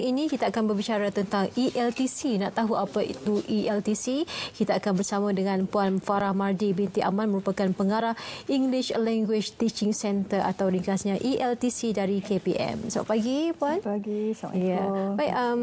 ini kita akan berbicara tentang ELTC. Nak tahu apa itu ELTC? Kita akan bersama dengan Puan Farah Mardi binti Aman merupakan pengarah English Language Teaching Center atau ringkasnya ELTC dari KPM. Selamat pagi, Puan. Selamat pagi. Selamat Ya. Baik, um,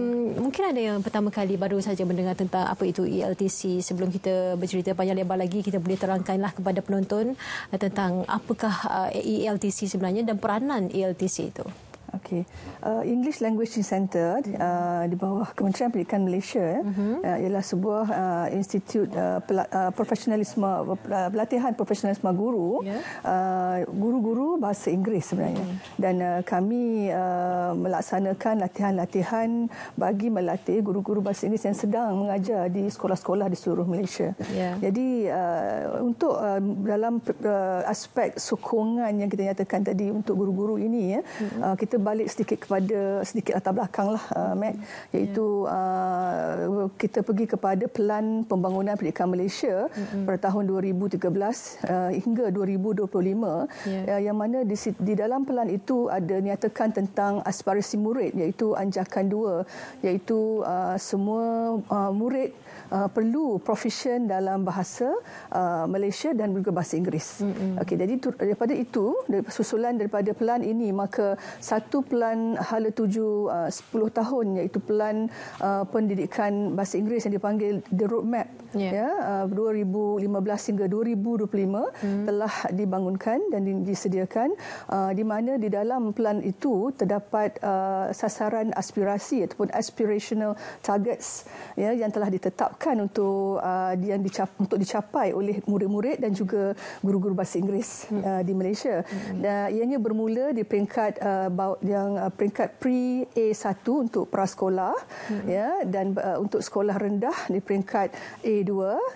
mungkin ada yang pertama kali baru saja mendengar tentang apa itu ELTC. Sebelum kita bercerita banyak lebar lagi, kita boleh terangkanlah kepada penonton uh, tentang apakah uh, ELTC sebenarnya dan peranan ELTC itu. Okay, Uh, English Language Center uh, di bawah Kementerian Pendidikan Malaysia uh-huh. uh, ialah sebuah uh, institut uh, pel- uh, profesionalisme uh, pelatihan profesionalisme guru. Yeah. Uh, guru bahasa Inggeris sebenarnya. Uh-huh. Dan uh, kami uh, melaksanakan latihan-latihan bagi melatih guru-guru bahasa Inggeris yang sedang mengajar di sekolah-sekolah di seluruh Malaysia. Yeah. Jadi uh, untuk uh, dalam uh, aspek sokongan yang kita nyatakan tadi untuk guru-guru ini uh-huh. uh, kita balik sedikit kepada sedikit latar belakang lah, uh, Mac, ya. iaitu uh, kita pergi kepada pelan pembangunan pendidikan Malaysia mm-hmm. pada tahun 2013 uh, hingga 2025 yeah. uh, yang mana di, di dalam pelan itu ada nyatakan tentang aspirasi murid iaitu anjakan dua iaitu uh, semua uh, murid uh, perlu proficient dalam bahasa uh, Malaysia dan juga bahasa Inggeris. Mm-hmm. Okey, jadi daripada itu, daripada susulan daripada pelan ini maka satu satu pelan hala tuju uh, 10 tahun iaitu pelan uh, pendidikan bahasa Inggeris yang dipanggil The Roadmap yeah. ya, 2015 ya, uh, hingga 2025 hmm. telah dibangunkan dan disediakan uh, di mana di dalam plan itu terdapat uh, sasaran aspirasi ataupun aspirational targets ya yang telah ditetapkan untuk uh, yang dicap, untuk dicapai oleh murid-murid dan juga guru-guru bahasa Inggeris hmm. uh, di Malaysia. Hmm. Dan ianya bermula di peringkat uh, yang uh, peringkat pre A1 untuk prasekolah hmm. ya dan uh, untuk sekolah rendah di peringkat A2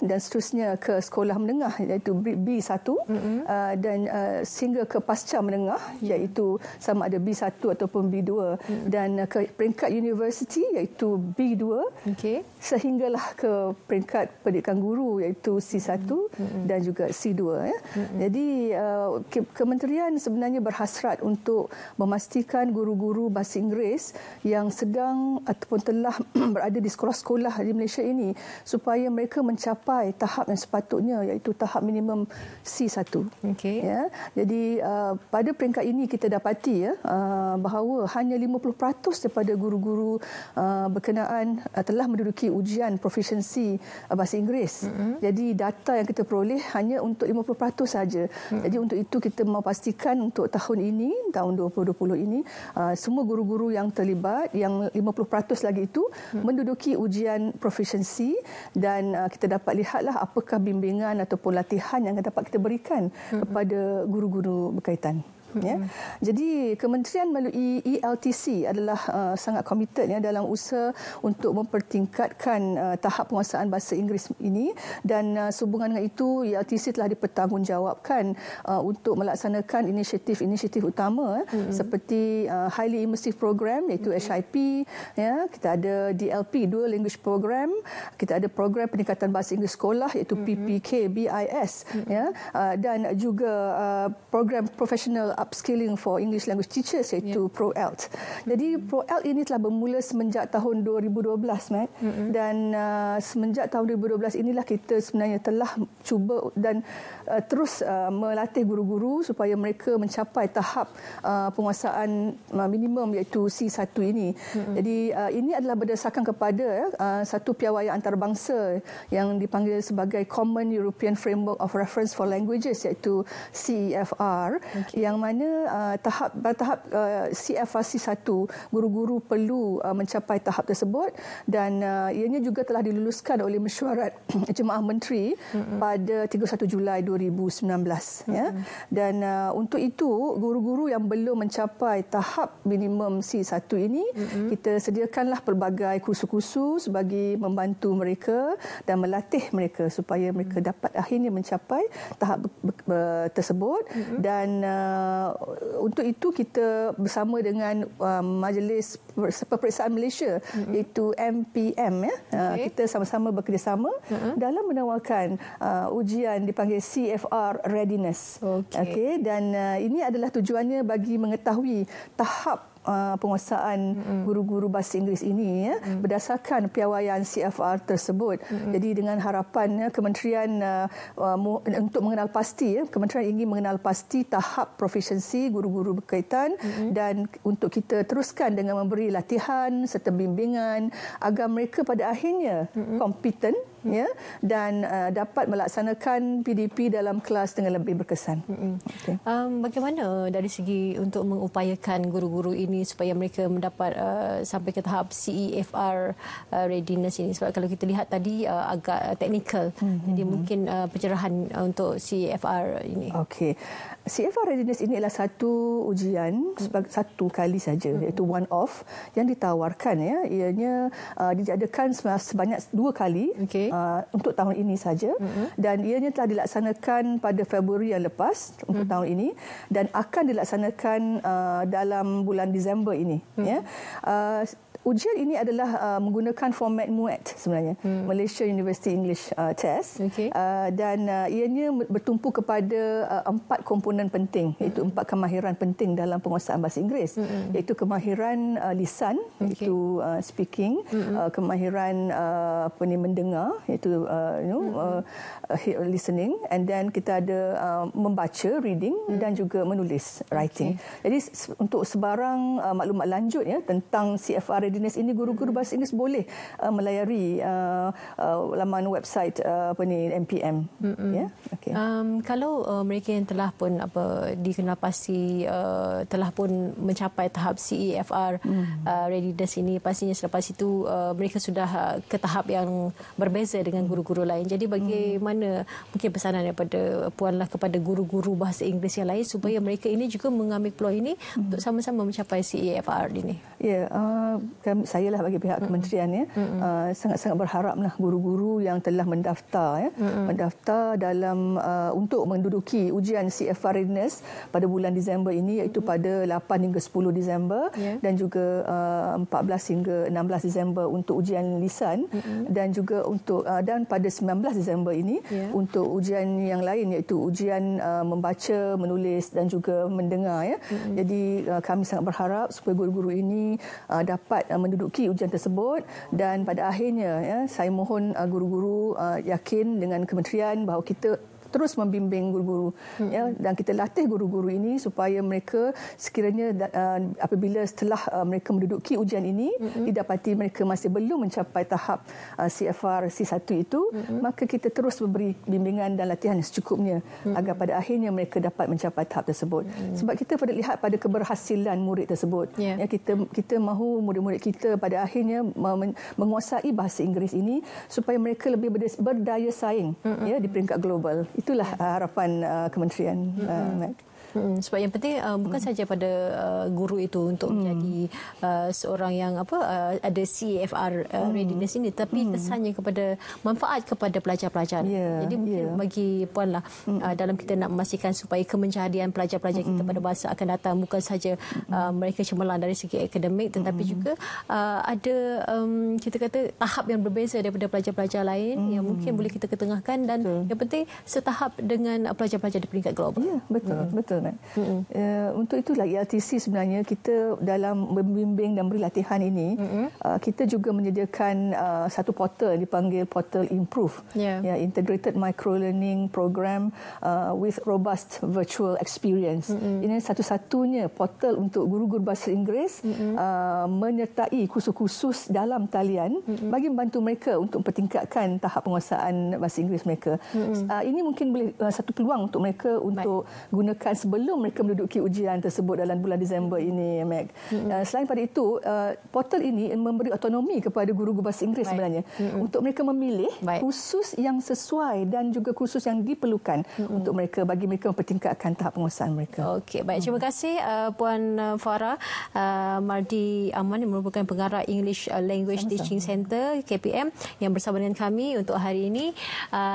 dan seterusnya ke sekolah menengah iaitu B1 mm-hmm. uh, dan uh, sehingga ke pasca menengah yeah. iaitu sama ada B1 ataupun B2 mm-hmm. dan uh, ke peringkat universiti iaitu B2 okay. sehinggalah ke peringkat pendidikan guru iaitu C1 mm-hmm. dan juga C2. Ya. Mm-hmm. Jadi uh, ke- kementerian sebenarnya berhasrat untuk memastikan guru-guru bahasa Inggeris yang sedang ataupun telah berada di sekolah-sekolah di Malaysia ini supaya mereka mereka mencapai tahap yang sepatutnya iaitu tahap minimum C1. Okay. Ya. Jadi uh, pada peringkat ini kita dapati ya uh, bahawa hanya 50% daripada guru-guru uh, berkenaan uh, telah menduduki ujian proficiency uh, bahasa Inggeris. Mm-hmm. Jadi data yang kita peroleh hanya untuk 50% saja. Mm. Jadi untuk itu kita mahu pastikan untuk tahun ini tahun 2020 ini uh, semua guru-guru yang terlibat yang 50% lagi itu mm. menduduki ujian proficiency dan uh, Ah, kita dapat lihatlah apakah bimbingan ataupun latihan yang dapat kita berikan kepada guru-guru berkaitan ya. Hmm. Jadi Kementerian melalui ELTC adalah uh, sangat committed ya dalam usaha untuk mempertingkatkan uh, tahap penguasaan bahasa Inggeris ini dan uh, sehubungan dengan itu ELTC telah dipertanggungjawabkan uh, untuk melaksanakan inisiatif-inisiatif utama mm-hmm. seperti uh, highly immersive program iaitu mm-hmm. HIP ya, kita ada DLP dua language program, kita ada program peningkatan bahasa Inggeris sekolah iaitu mm-hmm. PPK mm-hmm. ya uh, dan juga uh, program professional up upskilling for English language teachers iaitu yeah. ProElt. Jadi ProElt ini telah bermula semenjak tahun 2012 Mac. Mm-hmm. dan uh, semenjak tahun 2012 inilah kita sebenarnya telah cuba dan uh, terus uh, melatih guru-guru supaya mereka mencapai tahap uh, penguasaan uh, minimum iaitu C1 ini. Mm-hmm. Jadi uh, ini adalah berdasarkan kepada uh, satu piawaian antarabangsa yang dipanggil sebagai Common European Framework of Reference for Languages iaitu CEFR okay. yang mana mana uh, tahap tahap uh, CFRC 1 guru-guru perlu uh, mencapai tahap tersebut dan uh, ianya juga telah diluluskan oleh mesyuarat Jemaah Menteri mm-hmm. pada 31 Julai 2019 mm-hmm. ya dan uh, untuk itu guru-guru yang belum mencapai tahap minimum C1 ini mm-hmm. kita sediakanlah pelbagai kursus-kursus bagi membantu mereka dan melatih mereka supaya mereka mm-hmm. dapat akhirnya mencapai tahap tersebut mm-hmm. dan uh, Uh, untuk itu kita bersama dengan uh, Majlis Perperiksaan Malaysia mm-hmm. iaitu MPM ya. Okay. Uh, kita sama-sama bekerjasama mm-hmm. dalam menawarkan uh, ujian dipanggil CFR readiness. Okey okay, dan uh, ini adalah tujuannya bagi mengetahui tahap Uh, penguasaan guru-guru bahasa Inggeris ini ya, mm. berdasarkan piawaian CFR tersebut. Mm. Jadi dengan harapan ya, kementerian uh, uh, untuk mengenal pasti ya, kementerian ingin mengenal pasti tahap profesiensi guru-guru berkaitan mm. dan untuk kita teruskan dengan memberi latihan serta bimbingan agar mereka pada akhirnya kompeten ya dan uh, dapat melaksanakan PDP dalam kelas dengan lebih berkesan. Mm-hmm. Okay. Um, bagaimana uh, dari segi untuk mengupayakan guru-guru ini supaya mereka mendapat uh, sampai ke tahap CEFR uh, readiness ini sebab kalau kita lihat tadi uh, agak teknikal, mm-hmm. jadi mungkin uh, pencerahan uh, untuk CEFR ini. Okey. CFR e readiness ini adalah satu ujian mm. sebagai satu kali saja iaitu one off yang ditawarkan ya ianya uh, dijadikan sebanyak dua kali okay. uh, Uh, untuk tahun ini saja mm-hmm. dan ianya telah dilaksanakan pada Februari yang lepas untuk mm-hmm. tahun ini dan akan dilaksanakan uh, dalam bulan Disember ini mm-hmm. ya. Uh, ujian ini adalah uh, menggunakan format MUET sebenarnya hmm. Malaysia University English uh, Test okay. uh, dan uh, ianya bertumpu kepada uh, empat komponen penting hmm. iaitu empat kemahiran penting dalam penguasaan bahasa Inggeris hmm. iaitu kemahiran uh, lisan okay. iaitu uh, speaking hmm. uh, kemahiran uh, apa ni mendengar iaitu uh, you know hmm. uh, uh listening and then kita ada uh, membaca reading hmm. dan juga menulis writing okay. jadi untuk sebarang uh, maklumat lanjut ya tentang CFR dinas ini guru-guru bahasa Inggeris boleh uh, melayari uh, uh, laman website uh, apa ni MPM ya yeah? okey um, kalau uh, mereka yang telah pun apa dikenal pasti uh, telah pun mencapai tahap CEFR mm-hmm. uh, readiness ini pastinya selepas itu uh, mereka sudah uh, ke tahap yang berbeza dengan guru-guru lain jadi bagaimana mm-hmm. mungkin pesanan daripada puanlah kepada guru-guru bahasa Inggeris yang lain supaya hmm. mereka ini juga mengambil peluang ini mm-hmm. untuk sama-sama mencapai CEFR ini ya yeah, uh, kami saya lah bagi pihak kementerian ya ah, sangat-sangat berharaplah guru-guru yang telah mendaftar ya mendaftar dalam ah, untuk menduduki ujian CFR readiness pada bulan Disember ini iaitu pada 8 hingga 10 Disember ya. dan juga 14 ah, hingga 16 Disember untuk ujian lisan dan juga untuk dan pada 19 Disember ini ya. untuk ujian yang lain iaitu ujian membaca menulis dan juga mendengar ya jadi kami sangat berharap supaya guru-guru ini dapat uh, menduduki ujian tersebut dan pada akhirnya ya saya mohon uh, guru-guru uh, yakin dengan kementerian bahawa kita terus membimbing guru-guru hmm. ya dan kita latih guru-guru ini supaya mereka sekiranya uh, apabila setelah uh, mereka menduduki ujian ini hmm. didapati mereka masih belum mencapai tahap uh, CFR C1 itu hmm. maka kita terus memberi bimbingan dan latihan secukupnya hmm. agar pada akhirnya mereka dapat mencapai tahap tersebut hmm. sebab kita pada lihat pada keberhasilan murid tersebut yeah. ya kita kita mahu murid-murid kita pada akhirnya menguasai bahasa Inggeris ini supaya mereka lebih berdaya saing hmm. ya di peringkat global itulah uh, harapan uh, kementerian uh, mm-hmm. Mac. Hmm, sebab yang penting uh, bukan hmm. saja pada uh, guru itu untuk hmm. menjadi uh, seorang yang apa uh, ada CAFR uh, hmm. readiness ini tapi hmm. kesannya kepada manfaat kepada pelajar-pelajar. Yeah. Jadi mungkin yeah. bagi puanlah hmm. uh, dalam kita nak memastikan supaya kemencahadian pelajar-pelajar hmm. kita pada masa akan datang bukan saja hmm. uh, mereka cemerlang dari segi akademik tetapi hmm. juga uh, ada um, kita kata tahap yang berbeza daripada pelajar-pelajar lain hmm. yang mungkin boleh kita ketengahkan dan betul. yang penting setahap dengan pelajar-pelajar di peringkat global. yeah, betul, hmm. betul betul kan mm-hmm. uh, untuk itulah ERTC sebenarnya kita dalam membimbing dan beri latihan ini mm-hmm. uh, kita juga menyediakan uh, satu portal dipanggil portal improve yeah. Yeah, integrated micro learning program uh, with robust virtual experience mm-hmm. ini satu-satunya portal untuk guru-guru bahasa Inggeris mm-hmm. uh, menyertai khusus-khusus dalam talian mm-hmm. bagi membantu mereka untuk mempertingkatkan tahap penguasaan bahasa Inggeris mereka mm-hmm. uh, ini mungkin boleh uh, satu peluang untuk mereka untuk Baik. gunakan sebelum mereka menduduki ujian tersebut dalam bulan Disember ini Meg. Mm-hmm. Eh, selain pada itu eh, portal ini memberi autonomi kepada guru-guru bahasa Inggeris Baik. sebenarnya mm-hmm. untuk mereka memilih Baik. kursus yang sesuai dan juga kursus yang diperlukan mm-hmm. untuk mereka bagi mereka mempertingkatkan tahap penguasaan mereka. Okey, baik. Terima kasih eh, Puan Farah Mardi Aman yang merupakan pengarah English Language Sama-sama. Teaching Center KPM yang bersama dengan kami untuk hari ini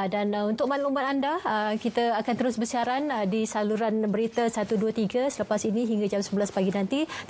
dan untuk maklumat anda kita akan terus bersiaran uh, di saluran berita berita 123 selepas ini hingga jam 11 pagi nanti.